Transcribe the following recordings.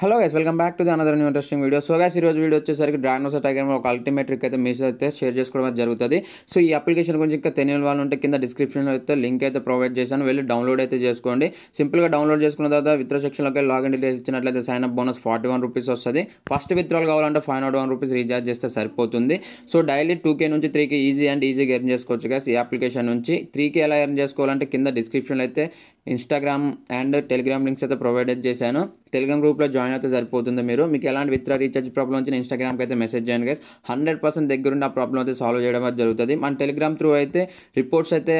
hello guys welcome back to the another new interesting video so guys ఈరోజు video వచ్చేసరికి dragon vs tiger ఒక ultimate trick అయితే మీస్ అయితే షేర్ చేసుకోవడం జరుగుతుంది సో ఈ అప్లికేషన్ గురించి ఇంకా తెలియని వాళ్ళు ఉంటే కింద డిస్క్రిప్షన్లో అయితే లింక్ అయితే ప్రొవైడ్ చేశాను వెళ్ళి డౌన్లోడ్ అయితే చేసుకోండి సింపుల్గా డౌన్లోడ్ చేసుకున్న తర్వాత విత్ర సెక్షన్లోకి లాగిన్ డీటెయిల్స్ ఇచ్చినట్లయితే sign up bonus forty one rupees వస్తుంది ఫస్ట్ విత్డ్రాల్ కావాలంటే five naught one rupees recharge చేస్తే సరిపోతుంది సో డైలీ టూ కే నుంచి త్రీకి ఈజీ అండ్ ఈజీగా ఎర్న్ చేసుకోవచ్చు గైస్ ఈ అప్లికేషన్ నుంచి త్రీకి ఎలా ఎర్న్ చేసుకోవాలంటే కింద డిస్క్రిప్షన్లో అయితే ఇన్స్టాగ్రామ్ అండ్ టెలిగ్రామ్ లింక్స్ అయితే ప్రొవైడ్ చేశాను టెలిగ్రామ్ గ్రూప్లో జాయిన్ అయితే సరిపోతుంది మీరు మీకు ఎలాంటి విత్రా రీఛార్జ్ ప్రాబ్లం వచ్చిన ఇన్స్టాగ్రామ్కి అయితే మెసేజ్ చేయండి గైస్ హండ్రెడ్ పర్సెంట్ దగ్గరుండి ఆ ప్రాబ్లం అయితే సాల్వ్ చేయడం అయితే జరుగుతుంది మన టెలిగ్రామ్ త్రూ అయితే రిపోర్ట్స్ అయితే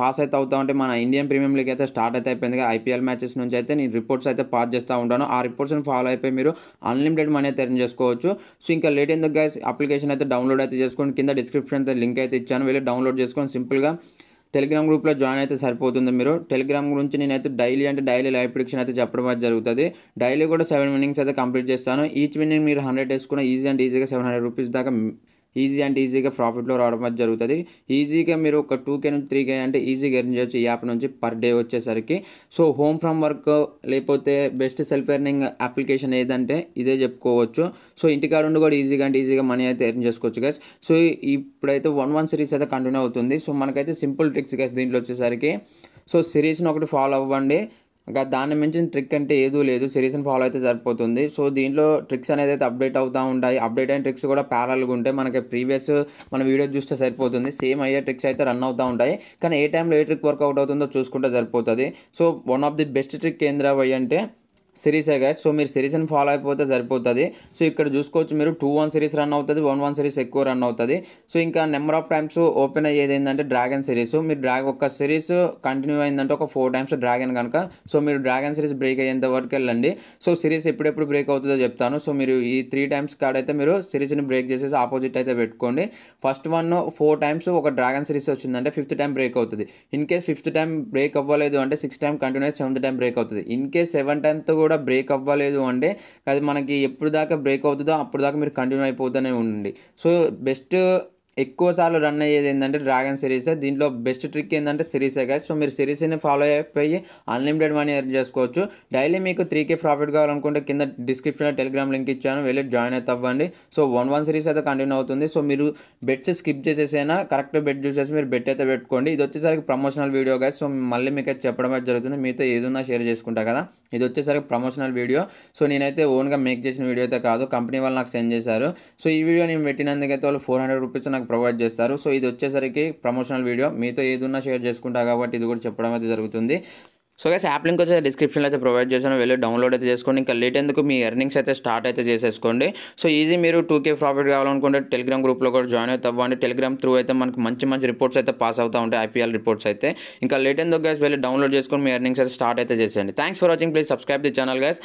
పాస్ అయితే అవుతా ఉంటే మన ఇండియన్ ప్రీమియం లీగ్ అయితే స్టార్ట్ అయితే అయిపోయింది ఐపీఎల్ మ్యాచెస్ నుంచి అయితే నేను రిపోర్ట్స్ అయితే పాస్ చేస్తూ ఉంటాను ఆ రిపోర్ట్స్ని ఫాలో అయిపోయి మీరు అన్లిమిటెడ్ మనీ అయితే ఎర్న్ చేసుకోవచ్చు సో ఇంకా లేట్ ఎందుకు గైస్ అప్లికేషన్ అయితే డౌన్లోడ్ అయితే చేసుకోండి కింద డిస్క్రిప్షన్ అయితే లింక్ అయితే ఇచ్చాను వెళ్ళి డౌన్లోడ్ చేసుకొని సింపుల్గా టెలిగ్రామ్ గ్రూప్లో జాయిన్ అయితే సరిపోతుంది మీరు టెలిగ్రామ్ గురించి నేనైతే డైలీ అంటే డైలీ లైవ్ ప్రిడిక్షన్ అయితే చెప్పడం అయితే జరుగుతుంది డైలీ కూడా సెవెన్ విన్నింగ్స్ అయితే కంప్లీట్ చేస్తాను ఈచ్ విన్నింగ్ మీరు హండ్రెడ్ వేసుకున్న ఈజీ అండ్ ఈజీగా సెవెన్ హండ్రెడ్ రూపీస్ దాకా ఈజీ అండ్ ఈజీగా ప్రాఫిట్లో రావడం అది జరుగుతుంది ఈజీగా మీరు ఒక టూ కే నుంచి త్రీ కే అంటే ఈజీగా ఎర్న్ చేయొచ్చు ఈ యాప్ నుంచి పర్ డే వచ్చేసరికి సో హోమ్ ఫ్రమ్ వర్క్ లేకపోతే బెస్ట్ సెల్ఫ్ ఎర్నింగ్ అప్లికేషన్ ఏదంటే ఇదే చెప్పుకోవచ్చు సో ఇంటికాడు ఉండి కూడా ఈజీగా అంటే ఈజీగా మనీ అయితే ఎర్న్ చేసుకోవచ్చు గైస్ సో ఇప్పుడైతే వన్ వన్ సిరీస్ అయితే కంటిన్యూ అవుతుంది సో మనకైతే సింపుల్ ట్రిక్స్ గైస్ దీంట్లో వచ్చేసరికి సో సిరీస్ని ఒకటి ఫాలో అవ్వండి ఇంకా దాన్ని మించిన ట్రిక్ అంటే ఏదో లేదు సిరీస్ని ఫాలో అయితే సరిపోతుంది సో దీంట్లో ట్రిక్స్ అనేది అయితే అప్డేట్ అవుతూ ఉంటాయి అప్డేట్ అయిన ట్రిక్స్ కూడా ప్యారల్గా ఉంటే మనకి ప్రీవియస్ మన వీడియో చూస్తే సరిపోతుంది సేమ్ అయ్యే ట్రిక్స్ అయితే రన్ అవుతూ ఉంటాయి కానీ ఏ టైంలో ఏ ట్రిక్ వర్కౌట్ అవుతుందో చూసుకుంటే సరిపోతుంది so one of the best trick ఏంద్రా అంటే సిరీసే గైస్ సో మీరు సిరీస్ని ఫాలో అయిపోతే సరిపోతుంది సో ఇక్కడ చూసుకోవచ్చు మీరు టూ వన్ సిరీస్ రన్ అవుతుంది వన్ వన్ సిరీస్ ఎక్కువ రన్ అవుతుంది సో ఇంకా నెంబర్ ఆఫ్ టైమ్స్ ఓపెన్ అయ్యేది ఏంటంటే డ్రాగన్ సిరీస్ మీరు డ్రాగన్ ఒక సిరీస్ కంటిన్యూ అయిందంటే ఒక ఫోర్ టైమ్స్ డ్రాగన్ కనుక సో మీరు డ్రాగన్ సిరీస్ బ్రేక్ అయ్యేంత వరకు వెళ్ళండి సో సిరీస్ ఎప్పుడెప్పుడు బ్రేక్ అవుతుందో చెప్తాను సో మీరు ఈ త్రీ టైమ్స్ కాడైతే మీరు సిరీస్ని బ్రేక్ చేసేసి ఆపోజిట్ అయితే పెట్టుకోండి ఫస్ట్ వన్ ఫోర్ టైమ్స్ ఒక డ్రాగన్ సిరీస్ వచ్చిందంటే ఫిఫ్త్ టైం బ్రేక్ అవుతుంది in case fifth time break అవ్వలేదు అంటే six time continue seventh time break అవుతుంది ఇన్ కేస్ సెవెన్ టైమ్తో కూడా బ్రేక్ అవ్వలేదు అంటే అది మనకి ఎప్పుడు దాకా బ్రేక్ అవుతుందో అప్పుడు దాకా మీరు కంటిన్యూ అయిపోతూనే ఉండండి సో బెస్ట్ ఎక్కువసార్లు రన్ అయ్యేది ఏంటంటే డ్రాగన్ సిరీస్ దీంట్లో బెస్ట్ ట్రిక్ ఏంటంటే సిరీసే గాయస్ సో మీరు సిరీస్ని ఫాలో అయిపోయి అన్లిమిటెడ్ మనీ ఎర్న్ చేసుకోవచ్చు డైలీ మీకు త్రీ కే ప్రాఫిట్ కావాలనుకుంటే కింద డిస్క్రిప్షన్లో టెలిగ్రామ్ లింక్ ఇచ్చాను వెళ్ళి జాయిన్ అయితే అవ్వండి సో వన్ వన్ సిరీస్ అయితే కంటిన్యూ అవుతుంది సో మీరు బెట్స్ స్కిప్ చేసేసైనా కరెక్ట్ బెట్ చూసేసి మీరు బెట్ అయితే పెట్టుకోండి ఇది వచ్చేసరికి ప్రమోషనల్ వీడియో గాయస్ సో మళ్ళీ మీకు అయితే చెప్పడం అయితే జరుగుతుంది మీతో ఏదన్నా షేర్ చేసుకుంటా కదా ఇది వచ్చేసరికి ప్రమోషనల్ వీడియో సో నేనైతే ఓన్గా మేక్ చేసిన వీడియో అయితే కాదు కంపెనీ వాళ్ళు నాకు సెండ్ చేశారు సో ఈ వీడియో నేను పెట్టినందుకైతే వాళ్ళు ఫోర్ హండ్రెడ్ రూపీస్ నాకు మనకు ప్రొవైడ్ చేస్తారు సో ఇది వచ్చేసరికి ప్రమోషనల్ వీడియో మీతో ఏది షేర్ చేసుకుంటా కాబట్టి ఇది కూడా చెప్పడం అయితే జరుగుతుంది సో గైస్ యాప్ లింక్ వచ్చి డిస్క్రిప్షన్లో అయితే ప్రొవైడ్ చేశాను వెళ్ళి డౌన్లోడ్ అయితే చేసుకోండి ఇంకా లేట్ ఎందుకు మీ ఎర్నింగ్స్ అయితే స్టార్ట్ అయితే చేసేసుకోండి సో ఈజీ మీరు టూ కే ప్రాఫిట్ కావాలనుకుంటే టెలిగ్రామ్ గ్రూప్లో కూడా జాయిన్ అయితే అవ్వండి టెలిగ్రామ్ త్రూ అయితే మనకు మంచి మంచి రిపోర్ట్స్ అయితే పాస్ అవుతూ ఉంటాయి ఐపీఎల్ రిపోర్ట్స్ అయితే ఇంకా లేట్ ఎందుకు గైస్ వెళ్ళి డౌన్లోడ్ చేసుకొని మీ ఎర్నింగ్స్ అయితే స్టార్ట్ అయితే చేసేయండి thanks for watching please subscribe the channel guys